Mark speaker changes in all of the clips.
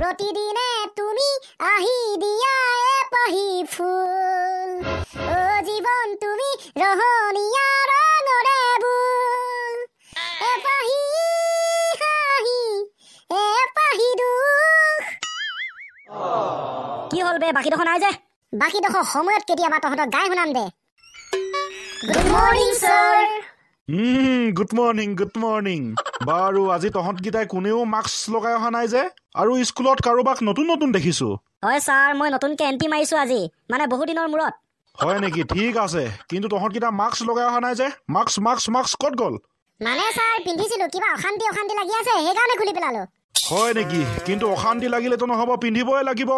Speaker 1: প্ৰতিদিনে তুমি আহি দিয়া এ পহি ফুল ও জীৱন তুমি ৰহণীয়া ৰঙৰে কি হল বে বাকী দখন নাই যে বাকী দখন সময়ত কেতিয়াবা তহঁতক গাই শুনাম দে good morning sir
Speaker 2: good morning good morning বাৰু আজি তহঁতকেইটাই কোনেও মাস্ক লগাই অহা নাই যে আৰু স্কুলত কাৰোবাক নতুন নতুন দেখিছো
Speaker 3: হয় ছাৰ মই নতুনকে এণ্টি মাৰিছো আজি মানে বহু দিনৰ মূৰত
Speaker 2: হয় নেকি ঠিক আছে কিন্তু তহঁতকেইটা মাস্ক লগাই অহা নাই যে মাস্ক মাস্ক মাস্ক কত গল
Speaker 1: মানে ছাৰ পিন্ধিছিলো কিবা অশান্তি অশান্তি লাগি আছে সেইকাৰণে খুলি পেলালো
Speaker 2: হয় নেকি কিন্তু অশান্তি লাগিলেতো নহব পিন্ধিবই লাগিব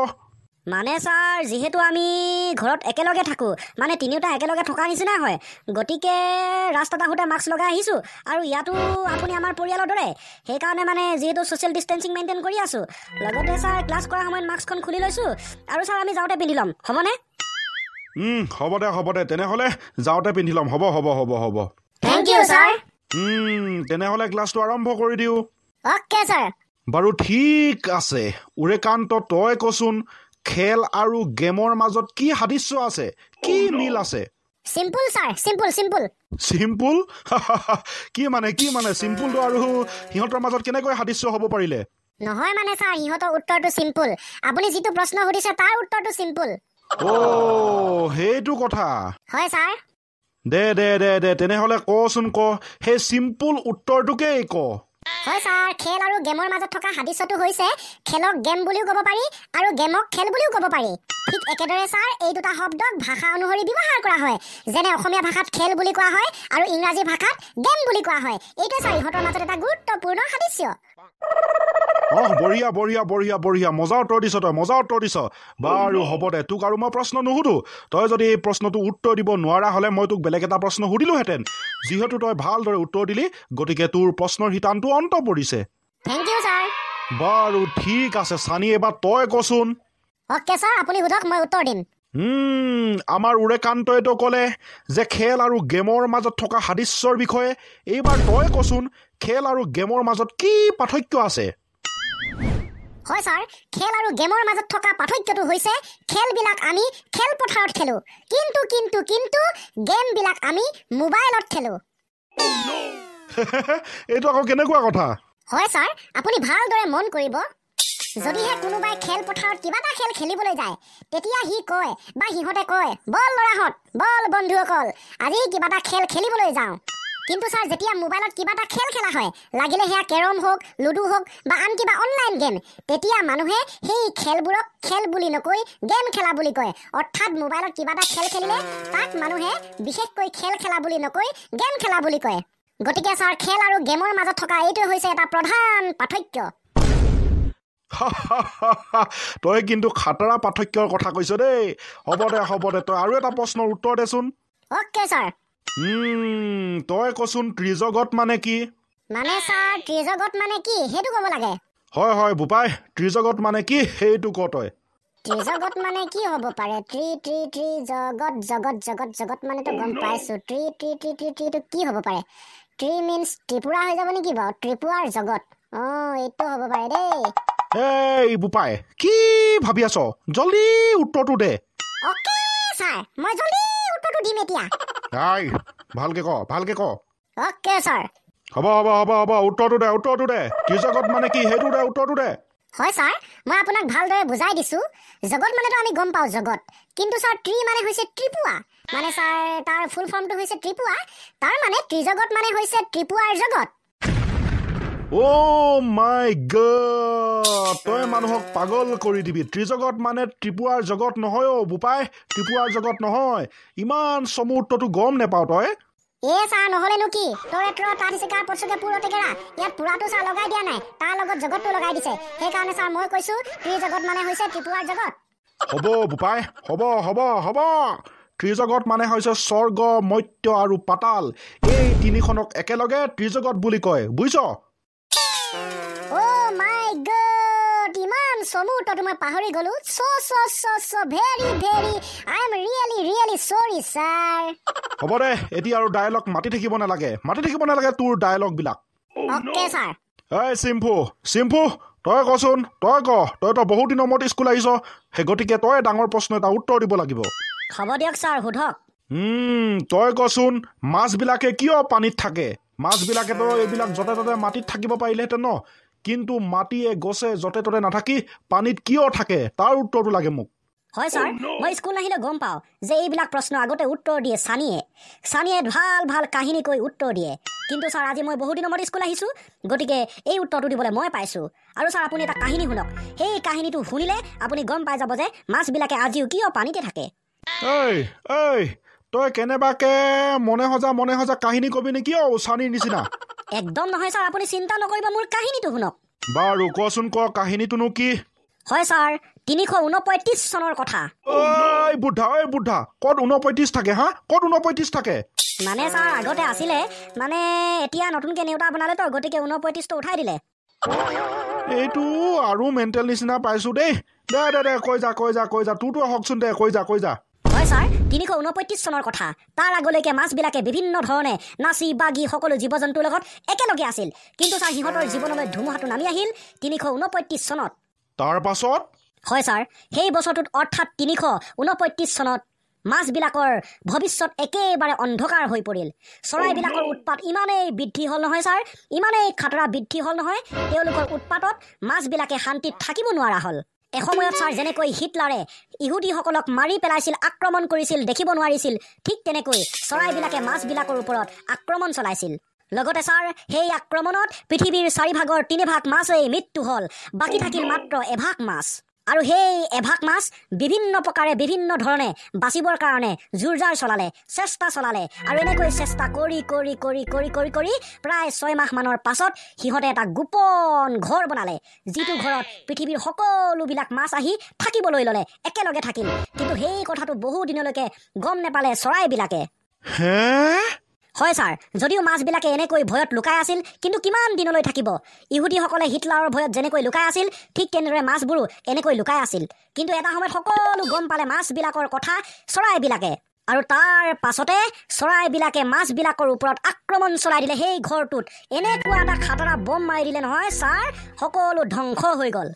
Speaker 1: মানে
Speaker 3: ছাৰ যিহেতু আমি ঘৰত একেলগে থাকোঁ মানে তিনিওটা একেলগে থকাৰ নিচিনা হয় গতিকে ৰাস্তাত আহোঁতে মাস্ক লগাই আহিছোঁ আৰু ইয়াতো আপুনি আমাৰ পৰিয়ালৰ দৰে সেইকাৰণে মানে যিহেতু ছ'চিয়েল ডিষ্টেঞ্চিং মেইনটেইন কৰি আছোঁ লগতে ছাৰ ক্লাছ কৰাৰ সময়ত মাস্কখন খুলি লৈছোঁ আৰু ছাৰ আমি যাওঁতে পিন্ধি ল'ম হ'বনে
Speaker 2: হ'ব দে হ'ব দে তেনেহ'লে যাওঁতে পিন্ধি ল'ম হ'ব হ'ব হ'ব হ'ব থেংক ইউ ছাৰ তেনেহ'লে ক্লাছটো আৰম্ভ কৰি দিওঁ বাৰু ঠিক আছে উৰেকান্ত তই কচোন খেল আৰু গেমৰ মাজত কি সাদৃশ্য আছে কি oh, মিল আছে চিম্পুল ছাৰ
Speaker 1: চিম্পুল চিম্পুল
Speaker 2: চিম্পুল কি মানে কি মানে চিম্পুলটো আৰু সিহঁতৰ মাজত কেনেকৈ সাদৃশ্য হ'ব পাৰিলে
Speaker 1: নহয় মানে ছাৰ সিহঁতৰ উত্তৰটো চিম্পুল আপুনি যিটো প্ৰশ্ন সুধিছে তাৰ উত্তৰটো চিম্পুল
Speaker 2: oh, সেইটো কথা হয় ছাৰ দে দে দে দে তেনেহ'লে কচোন ক সেই চিম্পুল উত্তৰটোকে ক
Speaker 1: হয় ছাৰ খেল আৰু গেমৰ মাজত থকা সাদৃশ্যটো হৈছে খেলক গেম বুলিও ক'ব পাৰি আৰু গেমক খেল বুলিও ক'ব পাৰি ঠিক একেদৰে ছাৰ এই দুটা শব্দক ভাষা অনুসৰি ব্যৱহাৰ কৰা হয় যেনে অসমীয়া ভাষাত খেল বুলি কোৱা হয় আৰু ইংৰাজী ভাষাত গেম বুলি কোৱা হয় এইটোৱে ছাৰ ইহঁতৰ মাজত এটা গুৰুত্বপূৰ্ণ সাদৃশ্য
Speaker 2: অহ বঢ়িয়া বঢ়িয়া বঢ়িয়া বঢ়িয়া মজাৰ উত্তৰ দিছ তই মজাৰ উত্তৰ দিছ বাৰু হ'ব দে তোক আৰু মই প্ৰশ্ন নুসুধো তই যদি এই প্ৰশ্নটো উত্তৰ দিব নোৱাৰা হ'লে মই তোক বেলেগ এটা প্ৰশ্ন সুধিলোহেঁতেন যিহেতু তই ভালদৰে উত্তৰ দিলি গতিকে তোৰ প্ৰশ্নৰ শিতানটো অন্ত পৰিছে বাৰু ঠিক আছে চানি এবাৰ তই কচোন আপুনি সোধক মই উত্তৰ দিম আমাৰ উৰেকান্তইতো ক'লে যে খেল আৰু গেমৰ মাজত থকা সাদৃশ্যৰ বিষয়ে এইবাৰ তই কচোন খেল আৰু গেমৰ মাজত কি পাৰ্থক্য আছে
Speaker 1: হয় ছাৰ খেল আৰু গেমৰ মাজত থকা পাৰ্থক্যটো হৈছে খেলবিলাক আমি খেলপথাৰত খেলোঁ কিন্তু কিন্তু কিন্তু গেমবিলাক আমি মোবাইলত খেলোঁ
Speaker 2: এইটো আকৌ কেনেকুৱা কথা
Speaker 1: হয় ছাৰ আপুনি ভালদৰে মন কৰিব যদিহে কোনোবাই খেলপথাৰত কিবা এটা খেল খেলিবলৈ যায় তেতিয়া সি কয় বা সিহঁতে কয় বল ল'ৰাহঁত বল বন্ধুসকল আজি কিবা এটা খেল খেলিবলৈ যাওঁ কিন্তু ছাৰ যেতিয়া মোবাইলত কিবা এটা খেল খেলা হয় লাগিলে সেয়া কেৰম হওক লুডু হওক বা আন কিবা অনলাইন গেম তেতিয়া মানুহে সেই খেলবোৰক খেল বুলি নকৈ গেম খেলা বুলি কয় অৰ্থাৎ মোবাইলত কিবা এটা খেল খেলিলে তাক মানুহে বিশেষকৈ খেল খেলা বুলি নকৈ গেম খেলা বুলি কয় গতিকে ছাৰ খেল আৰু গেমৰ মাজত থকা এইটো হৈছে এটা প্ৰধান পাৰ্থক্য
Speaker 2: তই কিন্তু খাতৰা পাৰ্থক্যৰ কথা কৈছ দেই হ'ব দে হ'ব দে তই আৰু এটা প্ৰশ্নৰ উত্তৰ দেচোন অ'কে ছাৰ তই কচোন ত্ৰিজগত মানে কি
Speaker 1: মানে ছাৰ ত্ৰিজগত
Speaker 2: মানে কি সেইটো ক'ব লাগে হয় হয় বোপাই ত্ৰিজগত মানে কি সেইটো ক তই
Speaker 1: ত্ৰিজগত মানে কি হ'ব পাৰে ত্ৰি ত্ৰি ত্ৰি জগত জগত জগত জগত মানেতো গম পাইছো ত্ৰি ত্ৰি ত্ৰি ত্ৰি ত্ৰিটো কি হ'ব পাৰে ত্ৰি মিনছ ত্ৰিপুৰা হৈ যাব নেকি বাৰু ত্ৰিপুৰাৰ জগত অঁ এইটো হ'ব পাৰে দেই
Speaker 2: এই বোপাই কি ভাবি আছ জলদি উত্তৰটো দে
Speaker 1: অ'কে ছাৰ মই জলদি উত্তৰটো দিম এতিয়া
Speaker 2: আই ভালকে ক ভালকে ক অকে ছাৰ হ'ব হ'ব হ'ব হ'ব উত্তৰটো দে উত্তৰটো দে কি জগত মানে কি সেইটো দে উত্তৰটো দে
Speaker 1: হয় ছাৰ মই আপোনাক ভালদৰে বুজাই দিছো জগত মানেতো আমি গম পাওঁ জগত কিন্তু ছাৰ ত্ৰি মানে হৈছে ত্ৰিপুৱা মানে ছাৰ তাৰ ফুল ফৰ্মটো হৈছে ত্ৰিপুৱা তাৰ মানে ত্ৰিজগত মানে হৈছে ত্ৰিপুৱাৰ জগত
Speaker 2: Oh তই মানুহক পাগল কৰি দিবি ত্ৰিজগত মানে ত্ৰিপুৰাৰ জগত নহয় অ' বোপাই ত্ৰিপুৰাৰ জগত নহয় ইমান চমুত্বটো গম নেপাও তই ত্ৰিজগত মানে হৈছে স্বৰ্গ মত্য আৰু পাতাল এই তিনিখনক একেলগে ত্ৰিজগত বুলি কয় বুজিছ
Speaker 1: মাই oh গড ইমান চমুটো তোমাৰ পাহৰি গ'লো so' so' so' so' very very I am really really sorry sir
Speaker 2: হ'ব দে এতিয়া আৰু ডায়লগ মাতি থাকিব নালাগে মাতি থাকিব নালাগে তোৰ ডায়লগবিলাক অ'কে ছাৰ এই চিম্ফু চিম্ফু তই কচোন তই ক তই তো বহুত দিনৰ মূৰত স্কুল আহিছ সেই গতিকে তই ডাঙৰ প্ৰশ্ন এটা উত্তৰ দিব লাগিব হ'ব দিয়ক ছাৰ সোধক তই কচোন মাছবিলাকে কিয় পানীত থাকে মাছবিলাকেতো এইবিলাক য'তে ত'তে মাটিত থাকিব পাৰিলেহেঁতেন ন কিন্তু মাটিয়ে গছে য'তে ত'তে নাথাকি পানীত কিয় থাকে তাৰ উত্তৰটো লাগে মোক হয় ছাৰ মই
Speaker 3: স্কুল আহিলে গম পাওঁ যে এইবিলাক প্ৰশ্ন আগতে উত্তৰ দিয়ে চানিয়ে চানিয়ে ভাল ভাল কাহিনীকৈ উত্তৰ দিয়ে কিন্তু ছাৰ আজি মই বহুদিনৰ মতে স্কুল আহিছোঁ গতিকে এই উত্তৰটো দিবলৈ মই পাইছোঁ আৰু ছাৰ আপুনি এটা কাহিনী শুনক সেই কাহিনীটো শুনিলে আপুনি গম পাই যাব যে মাছবিলাকে আজিও
Speaker 2: কিয় পানীতে থাকে তই কেনেবাকে মনে সজা মনে সজা কাহিনী কবি নেকি অ উচানীৰ নিচিনা একদম নহয় ছাৰ আপুনি চিন্তা নকৰিব মোৰ কাহিনীটো শুনক
Speaker 3: বাৰু কচোন ক কাহিনীটোনো কি হয় ছাৰ তিনিশ ঊনপঁয়ত্ৰিছ চনৰ কথা
Speaker 2: ঐ বুদ্ধা ঐ বুদ্ধা ক'ত ঊনপঁয়ত্ৰিছ থাকে হা ক'ত ঊনপঁয়ত্ৰিছ থাকে
Speaker 3: মানে ছাৰ আগতে আছিলে মানে এতিয়া নতুনকৈ নেওতা বনালেতো গতিকে ঊনপঁয়ত্ৰিছটো উঠাই দিলে
Speaker 2: এইটো আৰু মেণ্টেল নিচিনা পাইছো দেই দে দে দে কৈ যা কৈ যা কৈ যা তোৰটো হওকচোন দে কৈ যা কৈ যা
Speaker 3: হয় ছাৰ তিনিশ ঊনপত্ৰিছ চনৰ কথা তাৰ আগলৈকে মাছবিলাকে বিভিন্ন ধৰণে নাচি বাগি সকলো জীৱ জন্তুৰ লগত একেলগে আছিল কিন্তু ছাৰ সিহঁতৰ জীৱনলৈ ধুমুহাটো নামি আহিল তিনিশ ঊনপত্ৰিছ চনত তাৰ পাছত হয় ছাৰ সেই বছৰটোত অৰ্থাৎ তিনিশ ঊনপত্ৰিছ চনত মাছবিলাকৰ ভৱিষ্যত একেবাৰে অন্ধকাৰ হৈ পৰিল চৰাইবিলাকৰ উৎপাত ইমানেই বৃদ্ধি হ'ল নহয় ছাৰ ইমানেই খাতৰা বৃদ্ধি হ'ল নহয় তেওঁলোকৰ উৎপাতত মাছবিলাকে শান্তিত থাকিব নোৱাৰা হ'ল এসময়ত ছাৰ যেনেকৈ হিটলাৰে ইহুদীসকলক মাৰি পেলাইছিল আক্ৰমণ কৰিছিল দেখিব নোৱাৰিছিল ঠিক তেনেকৈ চৰাইবিলাকে মাছবিলাকৰ ওপৰত আক্ৰমণ চলাইছিল লগতে ছাৰ সেই আক্ৰমণত পৃথিৱীৰ চাৰিভাগৰ তিনিভাগ মাছেই মৃত্যু হ'ল বাকী থাকিল মাত্ৰ এভাগ মাছ আৰু সেই এভাগ মাছ বিভিন্ন প্ৰকাৰে বিভিন্ন ধৰণে বাচিবৰ কাৰণে জোৰজাৰ চলালে চেষ্টা চলালে আৰু এনেকৈ চেষ্টা কৰি কৰি কৰি কৰি কৰি কৰি প্ৰায় মাহমানৰ পাছত সিহঁতে এটা গোপন ঘৰ বনালে যিটো ঘৰত পৃথিৱীৰ সকলোবিলাক মাছ আহি থাকিবলৈ ল'লে একেলগে থাকিল কিন্তু সেই কথাটো বহুদিনলৈকে গম নেপালে চৰাইবিলাকে হয় ছাৰ যদিও মাছবিলাকে এনেকৈ ভয়ত লুকাই আছিল কিন্তু কিমান দিনলৈ থাকিব ইহুদীসকলে হিটলাৰৰ ভয়ত যেনেকৈ লুকাই আছিল ঠিক তেনেদৰে মাছবোৰো এনেকৈ লুকাই আছিল কিন্তু এটা সময়ত সকলো গম পালে মাছবিলাকৰ কথা চৰাইবিলাকে আৰু তাৰ পাছতে চৰাইবিলাকে মাছবিলাকৰ ওপৰত আক্ৰমণ চলাই দিলে সেই ঘৰটোত এনেকুৱা এটা খাতৰা বম মাৰি দিলে নহয় ছাৰ সকলো ধ্বংস হৈ গ'ল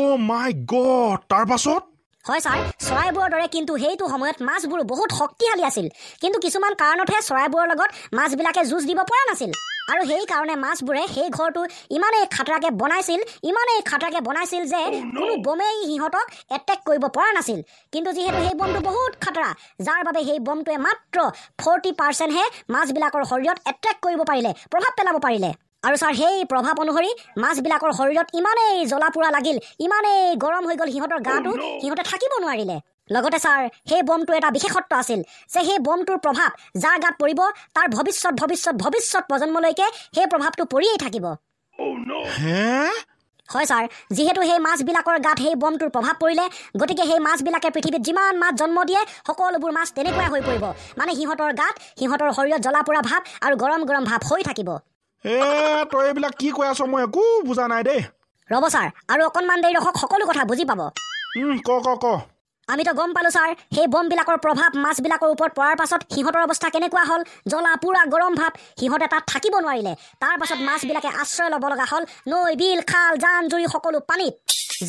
Speaker 2: অ' মাই গড তাৰ পাছত
Speaker 3: হয় ছাৰ চৰাইবোৰৰ দৰে কিন্তু সেইটো সময়ত মাছবোৰ বহুত শক্তিশালী আছিল কিন্তু কিছুমান কাৰণতহে চৰাইবোৰৰ লগত মাছবিলাকে যুঁজ দিব পৰা নাছিল আৰু সেইকাৰণে মাছবোৰে সেই ঘৰটো ইমানেই খাতৰাকৈ বনাইছিল ইমানেই খাতৰাকৈ বনাইছিল যে oh, কোনো বমেই সিহঁতক এটেক কৰিব পৰা নাছিল কিন্তু যিহেতু সেই বমটো বহুত খাতৰা যাৰ বাবে সেই বমটোৱে মাত্ৰ ফৰ্টি পাৰ্চেণ্টহে মাছবিলাকৰ শৰীৰত এটেক কৰিব পাৰিলে প্ৰভাৱ পেলাব পাৰিলে আৰু ছাৰ সেই প্ৰভাৱ অনুসৰি মাছবিলাকৰ শৰীৰত ইমানেই জ্বলা পোৰা লাগিল ইমানেই গৰম হৈ গ'ল সিহঁতৰ গাটো oh, সিহঁতে থাকিব নোৱাৰিলে লগতে ছাৰ সেই বমটো এটা বিশেষত্ব আছিল যে সেই বমটোৰ প্ৰভাৱ যাৰ গাত পৰিব তাৰ ভৱিষ্যত ভৱিষ্যত ভৱিষ্যত প্ৰজন্মলৈকে সেই প্ৰভাৱটো পৰিয়েই থাকিব oh, হয় ছাৰ যিহেতু সেই মাছবিলাকৰ গাত সেই বমটোৰ প্ৰভাৱ পৰিলে গতিকে সেই মাছবিলাকে পৃথিৱীত যিমান মাছ জন্ম দিয়ে সকলোবোৰ মাছ তেনেকুৱাই হৈ পৰিব মানে সিহঁতৰ গাত সিহঁতৰ শৰীৰত জ্বলা পোৰা ভাৱ আৰু গৰম গৰম ভাৱ হৈ থাকিব
Speaker 2: এ তই এইবিলাক কি কৈ আছ মই একো
Speaker 3: বুজা নাই দেই ৰ'ব ছাৰ আৰু অকণমান দেৰি ৰখক সকলো কথা বুজি পাব ক ক ক আমিতো গম পালোঁ ছাৰ সেই বমবিলাকৰ প্ৰভাৱ মাছবিলাকৰ ওপৰত পৰাৰ পাছত সিহঁতৰ অৱস্থা কেনেকুৱা হ'ল জ্বলা পূৰা গৰম ভাৱ সিহঁতে তাত থাকিব নোৱাৰিলে তাৰপাছত মাছবিলাকে আশ্ৰয় ল'ব লগা হ'ল নৈ বিল খাল জান জুৰি সকলো পানীত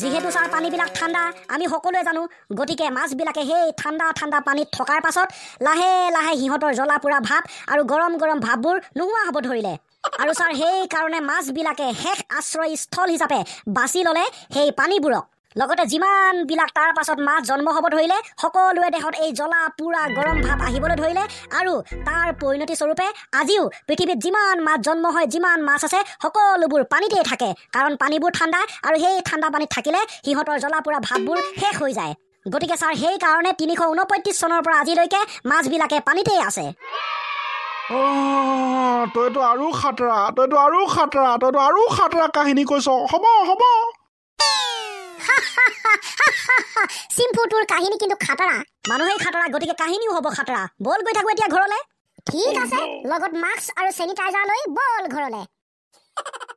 Speaker 3: যিহেতু ছাৰ পানীবিলাক ঠাণ্ডা আমি সকলোৱে জানো গতিকে মাছবিলাকে সেই ঠাণ্ডা ঠাণ্ডা পানীত থকাৰ পাছত লাহে লাহে সিহঁতৰ জ্বলা পোৰা ভাৱ আৰু গৰম গৰম ভাৱবোৰ নোহোৱা হ'ব ধৰিলে আৰু ছাৰ সেইকাৰণে মাছবিলাকে শেষ আশ্ৰয়স্থল হিচাপে বাছি ল'লে সেই পানীবোৰক লগতে যিমানবিলাক তাৰ পাছত মাছ জন্ম হ'ব ধৰিলে সকলোৱে দেশত এই জ্বলা পোৰা গৰম ভাৱ আহিবলৈ ধৰিলে আৰু তাৰ পৰিণতিস্বৰূপে আজিও পৃথিৱীত যিমান মাছ জন্ম হয় যিমান মাছ আছে সকলোবোৰ পানীতেই থাকে কাৰণ পানীবোৰ ঠাণ্ডা আৰু সেই ঠাণ্ডা পানীত থাকিলে সিহঁতৰ জ্বলা পোৰা ভাৱবোৰ শেষ হৈ যায় গতিকে ছাৰ সেইকাৰণে তিনিশ ঊনপত্ৰিছ চনৰ পৰা আজিলৈকে মাছবিলাকে পানীতেই আছে
Speaker 2: তইতো আৰু খাতৰা তইতো আৰু খাতৰা তইতো আৰু খাতৰা কাহিনী কৈছ হ'ব হ'ব চিম্পু
Speaker 3: কাহিনী কিন্তু খাতৰা মানুহেই খাতৰা গতিকে কাহিনীও হ'ব খাতৰা বল গৈ থাকো এতিয়া ঘৰলৈ ঠিক
Speaker 1: আছে
Speaker 2: লগত মাস্ক আৰু চেনিটাইজাৰ লৈ বল ঘৰলৈ